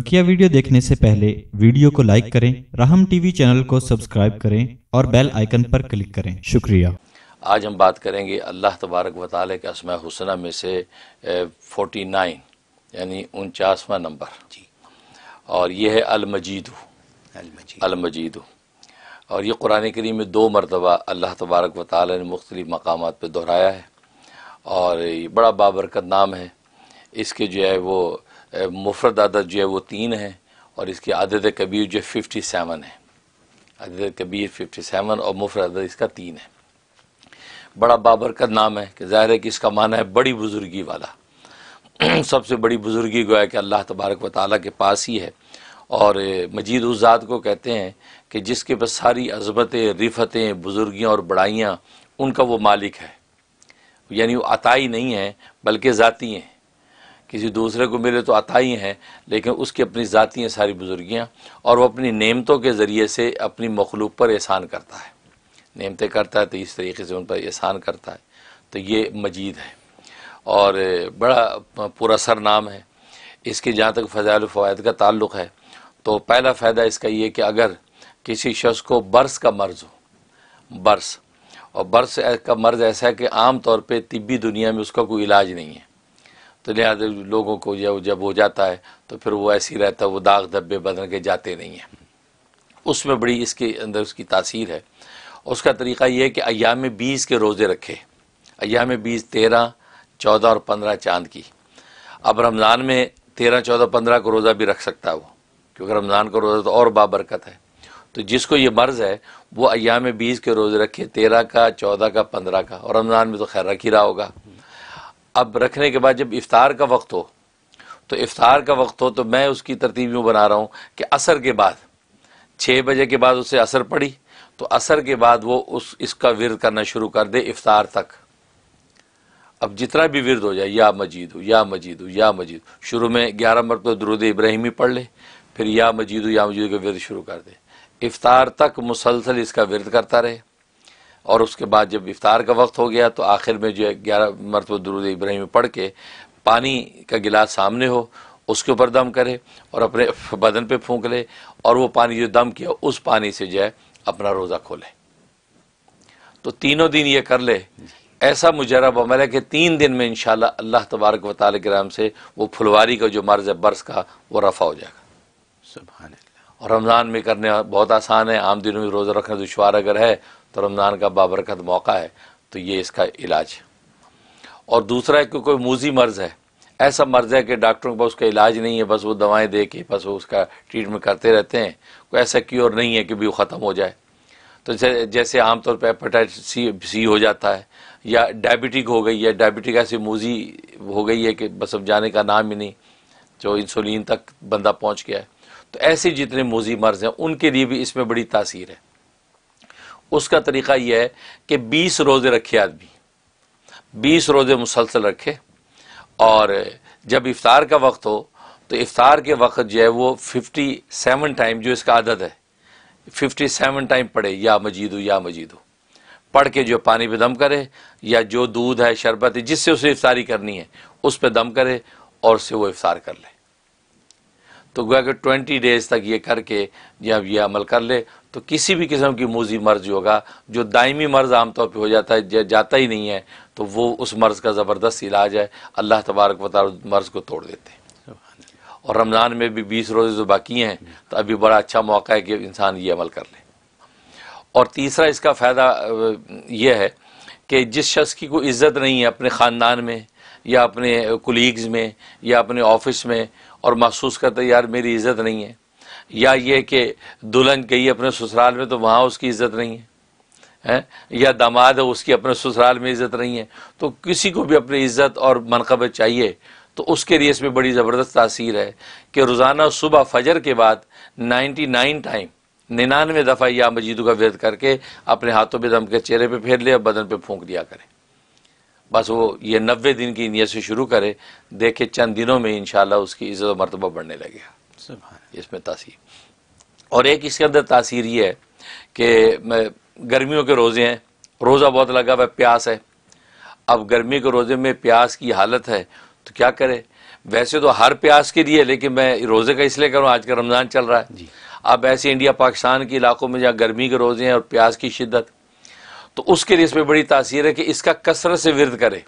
बकिया वीडियो देखने से पहले वीडियो को लाइक करें राहम टीवी चैनल को सब्सक्राइब करें और बेल आइकन पर क्लिक करें शुक्रिया आज हम बात करेंगे अल्लाह तबारक वताल के असमा हुसना में से फोर्टी नाइन यानी उनचासवा नंबर जी और यह है अलमजीद अलमजीद और ये कुरान करीम में दो मरतबा अल्लाह तबारक वताल ने मुख्तलिफ़ मकाम पर दोहराया है और ये बड़ा बाबरकत नाम है इसके जो है वो मुफरत आदत जो है वो तीन है और इसकी आदत कबीर जो फिफ्टी सेवन है आदत कबीर फिफ्टी सेवन और मुफरत आदत इसका तीन है बड़ा बाबरकत नाम है कि ज़ाहिर है कि इसका माना है बड़ी बुज़ुर्गी वाला सबसे बड़ी बुज़ुर्गी गोया कि अल्लाह तबारक व ताली के पास ही है और मजीद उस ज़ात को कहते हैं कि जिसके पास सारी अजमतें रिफतें बुज़ुर्गियाँ और बड़ाइयाँ उनका वो मालिक है यानी वो अताई नहीं है बल्कि ज़ाती हैं किसी दूसरे को मिले तो आता ही हैं लेकिन उसकी अपनी ज़ाती हैं सारी बुज़ुर्गियाँ और वह अपनी नेमतों के ज़रिए से अपनी मखलूक पर एहसान करता है नेमतें करता है तो इस तरीके से उन पर एहसान करता है तो ये मजीद है और बड़ा पूरा सर नाम है इसके जहाँ तक फ़जाल फ़वाद का ताल्लुक़ है तो पहला फ़ायदा इसका ये कि अगर किसी शख्स को बर्स का मर्ज़ हो बर्स और बर्स का मर्ज़ ऐसा है कि आम तौर पे तिब्बी दुनिया में उसका कोई इलाज नहीं है तो लिहाजा लोगों को जब जब हो जाता है तो फिर वो ऐसे ही रहता है वो दाग धब्बे बदल के जाते नहीं हैं उसमें बड़ी इसके अंदर उसकी तासीर है उसका तरीका यह है कि अयाम बीस के रोज़े रखे अयाम बीस तेरह चौदह और पंद्रह चांद की अब रमज़ान में तेरह चौदह पंद्रह को रोज़ा भी रख सकता है वो क्योंकि रमज़ान का रोज़ा तो और बाबरकत है तो जिसको ये मर्ज़ है वो अयाम बीस के रोज़े रखे तेरह का चौदह का पंद्रह का और रमज़ान में तो खैर रख ही रहा होगा अब रखने के बाद जब इफ़ार का वक्त हो तो इफ़ार का वक्त हो तो मैं उसकी तरतीब यूँ बना रहा हूँ कि असर के बाद छः बजे के बाद उसे असर पड़ी तो असर के बाद वो उस इसका विरद करना शुरू कर दे इफ़ार तक अब जितना भी विरद हो जाए या मजीद हो या मजीद हो या मजीद शुरू में ग्यारह मरतब तो दरुद इब्राहिमी पढ़ ले फिर या मजीद या मजीद का विरद शुरू कर दे इफ़ार तक मुसलसल इसका विरद करता रहे और उसके बाद जब इफ़ार का वक्त हो गया तो आखिर में जो है ग्यारह मरतब दरूद इब्राहिम पढ़ के पानी का गिलास सामने हो उसके ऊपर दम करे और अपने बदन पे फूंक ले और वो पानी जो दम किया उस पानी से जो है अपना रोज़ा खोले तो तीनों दिन ये कर ले ऐसा मुजरब अमल है कि तीन दिन में इन अल्लाह तबारक व ताल कराम से वो फुलवारी का जो मर्ज है बर्स का वो रफ़ा हो जाएगा सुबह और रमज़ान में करने बहुत आसान है आम दिनों में रोज़ा रखना दुशवार अगर है तो रमज़ान का बाबरकत मौका है तो ये इसका इलाज और दूसरा है कि कोई मूजी मर्ज़ है ऐसा मर्ज़ है कि डॉक्टरों के पास उसका इलाज नहीं है बस वो दवाएं दे के बस वो उसका ट्रीटमेंट करते रहते हैं कोई ऐसा क्योर नहीं है कि भी वो ख़त्म हो जाए तो जैसे आमतौर पर हेपेटाइटिस सी सी हो जाता है या डायबिटिक हो गई है डायबिटिक ऐसी मूजी हो गई है कि बस अब जाने का नाम ही नहीं जो इंसुलिन तक बंदा पहुँच गया है तो ऐसे जितने मूजी मर्ज हैं उनके लिए भी इसमें बड़ी तासीर है उसका तरीका यह है कि 20 रोज़े रखे आदमी 20 रोज़े मुसलसल रखे और जब इफ़ार का वक्त हो तो इफ़ार के वक्त जो है वो 57 टाइम जो इसका आदत है 57 टाइम पढ़े या हो या हो पढ़ के जो पानी पे दम करे या जो दूध है शरबत है जिससे उसे इफ्तारी करनी है उस पर दम करे और से वो इफ्तार कर ले तो गोया कि ट्वेंटी डेज तक ये करके जब ये अमल कर ले तो किसी भी किस्म की मोजी मर्ज होगा जो दायमी मर्ज आमतौर पर हो जाता है जाता ही नहीं है तो वो उस मर्ज़ का ज़बरदस्त इलाज है अल्लाह तबारक वाल मर्ज़ को तोड़ देते हैं और रमज़ान में भी बीस रोज़े जो बाकी हैं तो अभी बड़ा अच्छा मौका है कि इंसान ये अमल कर ले और तीसरा इसका फ़ायदा यह है कि जिस शख्स की कोई इज़्ज़त नहीं है अपने ख़ानदान में या अपने कुलीग्स में या अपने ऑफिस में और महसूस करते यार मेरी इज्जत नहीं है या ये कि दुल्हन गई अपने ससुराल में तो वहाँ उसकी इज्जत नहीं है है या दामाद है उसकी अपने ससुराल में इज्जत नहीं है तो किसी को भी अपनी इज्जत और मनकबत चाहिए तो उसके लिए इसमें बड़ी ज़बरदस्त तासीर है कि रोज़ाना सुबह फजर के बाद नाइन्टी नाइन टाइम निन्यानवे दफ़ा या मजीदों का वेद करके अपने हाथों पे दम के चेहरे पे फेर ले और बदन पे फूंक दिया करें बस वो ये नबे दिन की नीयत से शुरू करे देखे चंद दिनों में इन उसकी इज़्ज़त और मरतबा बढ़ने लगेगा इसमें तासीर और एक इसके अंदर तासीर ये है कि गर्मियों के रोज़े हैं रोज़ा बहुत लगा हुआ प्यास है अब गर्मी के रोज़े में प्यास की हालत है तो क्या करे वैसे तो हर प्यास के लिए लेकिन मैं रोज़े का इसलिए करूँ आज का रमज़ान चल रहा है अब ऐसे इंडिया पाकिस्तान के इलाकों में जहाँ गर्मी के रोज़े हैं और प्यास की शिद्दत तो उसके लिए इसमें बड़ी तासीर है कि इसका कसरत से विरद करे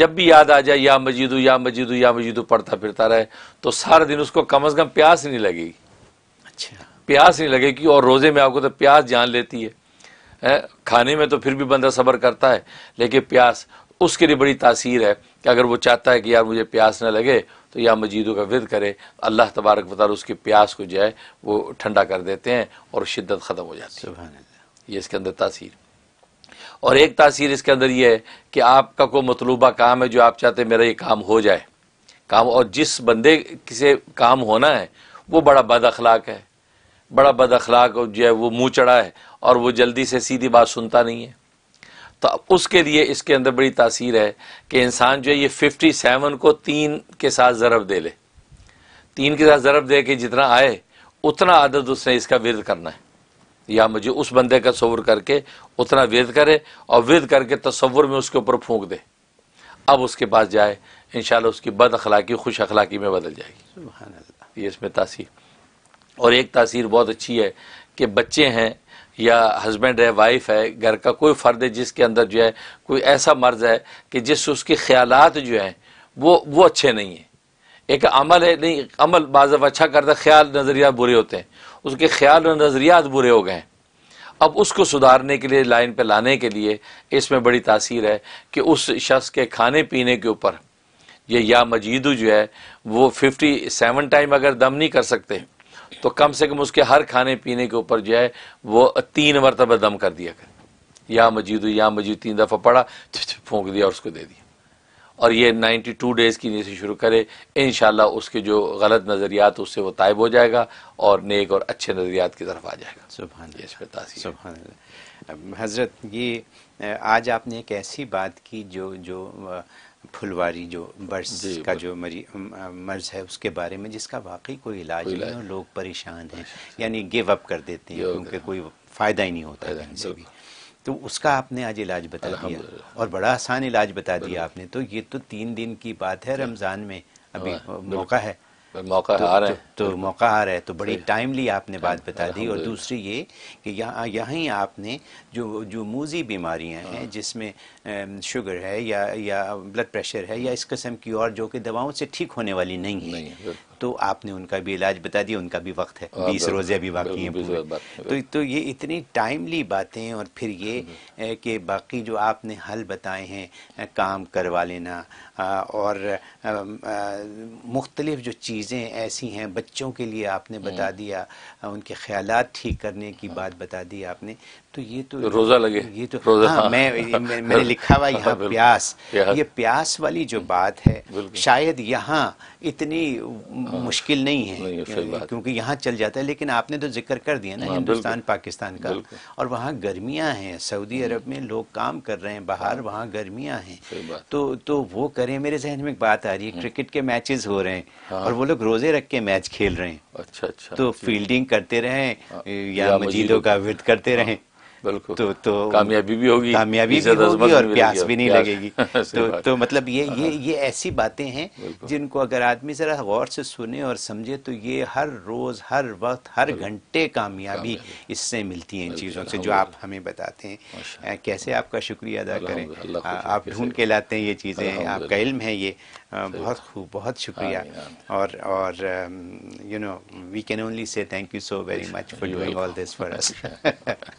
जब भी याद आ जाए या मजीदू या मजीदू या मजीदू पढ़ता फिरता रहे तो सारा दिन उसको कम अज़ कम प्यास नहीं लगेगी अच्छा प्यास नहीं लगेगी और रोज़े में आपको तो प्यास जान लेती है, है? खाने में तो फिर भी बंदा सब्र करता है लेकिन प्यास उसके लिए बड़ी तासीर है कि अगर वो चाहता है कि यार मुझे प्यास ना लगे तो या मजीदों का विद करे अल्लाह तबारक वाल उसकी प्यास को जो है वो ठंडा कर देते हैं और शिद्दत ख़त्म हो जाती है ये इसके अंदर तासीर और एक तासीर इसके अंदर ये है कि आपका कोई मतलूबा काम है जो आप चाहते मेरा ये काम हो जाए काम और जिस बंदे किसे काम होना है वो बड़ा बद अखलाक है बड़ा बद अखलाक जो है वो मुँह चढ़ा है और वो जल्दी से सीधी बात सुनता नहीं है तो उसके लिए इसके अंदर बड़ी तासीर है कि इंसान जो है ये फिफ्टी सेवन को तीन के साथ ज़रब दे ले तीन के साथ ज़रब दे के जितना आए उतना आदत उसने इसका विरद करना है या मुझे उस बंदे का तस्वर करके उतना वेद करे और वेद करके तस्वुर में उसके ऊपर फूंक दे अब उसके पास जाए इन उसकी बद अखलाकी खुश अखलाकी में बदल जाएगी ये इसमें तासीर और एक तासीर बहुत अच्छी है कि बच्चे हैं या हस्बैंड है वाइफ है घर का कोई फ़र्द है जिसके अंदर जो है कोई ऐसा मर्ज़ है कि जिस उसके ख्याल जो हैं वो वो अच्छे नहीं हैं एक अमल है नहीं अमल बाज़ अच्छा करता ख्याल नज़रियात बुरे होते हैं उसके ख्याल और नज़रियात बुरे हो गए हैं अब उसको सुधारने के लिए लाइन पर लाने के लिए इसमें बड़ी तासीर है कि उस शख्स के खाने पीने के ऊपर ये या मजीदू जो है वो फिफ्टी सेवन टाइम अगर दम नहीं कर सकते तो कम से कम उसके हर खाने पीने के ऊपर जो है वो तीन मरतबा दम कर दिया कर या मजीदू या मजीद तीन दफ़ा पड़ा फूंक दिया और उसको दे दिया और ये 92 डेज़ की नीयत शुरू करे इन उसके जो गलत नज़रियात उससे वो तायब हो जाएगा और नेक और अच्छे नज़रियात की तरफ आ जाएगा सुबह सुबह हज़रत ये आज आपने एक ऐसी बात की जो जो फुलवारी जो बर्स का जो मरी मर्ज है उसके बारे में जिसका वाकई कोई इलाज नहीं है और लोग परेशान हैं यानी गिव अप कर देते हैं क्योंकि कोई फ़ायदा ही नहीं होता है भी तो उसका आपने आज इलाज बता दिया और बड़ा आसान इलाज बता दिया आपने तो ये तो तीन दिन की बात है रमज़ान में अभी हाँ, मौका है मौका तो, आ रहा तो है तो, तो मौका आ रहा है तो बड़ी टाइमली आपने बात हाँ, बता दी और दूसरी ये कि यहाँ यहीं आपने जो जो मूजी बीमारियां हैं हाँ। जिसमें शुगर है या या ब्लड प्रेशर है या इस किस्म की और जो कि दवाओं से ठीक होने वाली नहीं है तो आपने उनका भी इलाज बता दिया उनका भी वक्त है हाँ, बीस रोजे अभी बाकी हैं पूरे तो तो ये इतनी टाइमली बातें और फिर ये हम्म, हम्म। कि बाकी जो आपने हल बताए हैं काम करवा लेना और मुख्तलिफ जो चीज़ें ऐसी हैं बच्चों के लिए आपने बता हम्म। दिया उनके ख्याल ठीक करने की हाँ। बात बता दी आपने तो ये तो रोजा लगे ये तो रोजा हाँ, हाँ, मैं मैंने हाँ, लिखा हुआ यहाँ प्यास ये प्यास वाली जो बात है शायद यहाँ इतनी हाँ। मुश्किल नहीं है क्योंकि यहाँ चल जाता है लेकिन आपने तो जिक्र कर दिया ना हाँ, हिंदुस्तान पाकिस्तान का और वहाँ गर्मियाँ हैं सऊदी हम्म। अरब में लोग काम कर रहे हैं बाहर वहाँ गर्मियाँ हैं तो तो वो करें मेरे जहन में एक बात आ रही है हम्म। क्रिकेट के मैचेस हो रहे हैं और वो लोग रोजे रख के मैच खेल रहे हैं अच्छा अच्छा तो फील्डिंग करते रहे या मजीदों का विरत करते रहे बिल्कुल तो तो कामयाबी भी होगी कामयाबी भी होगी और प्यास भी नहीं लगेगी तो तो मतलब ये ये हाँ। ये ऐसी बातें हैं जिनको अगर आदमी ज़रा गौर से सुने और समझे तो ये हर रोज़ हर वक्त हर घंटे कामयाबी इससे मिलती है इन चीज़ों से जो आप हमें बताते हैं कैसे आपका शुक्रिया अदा करें आप ढूंढ के लाते हैं ये चीज़ें आपका इल्म है ये बहुत खूब बहुत शुक्रिया और और you know we can only say thank you so very much for doing all this for us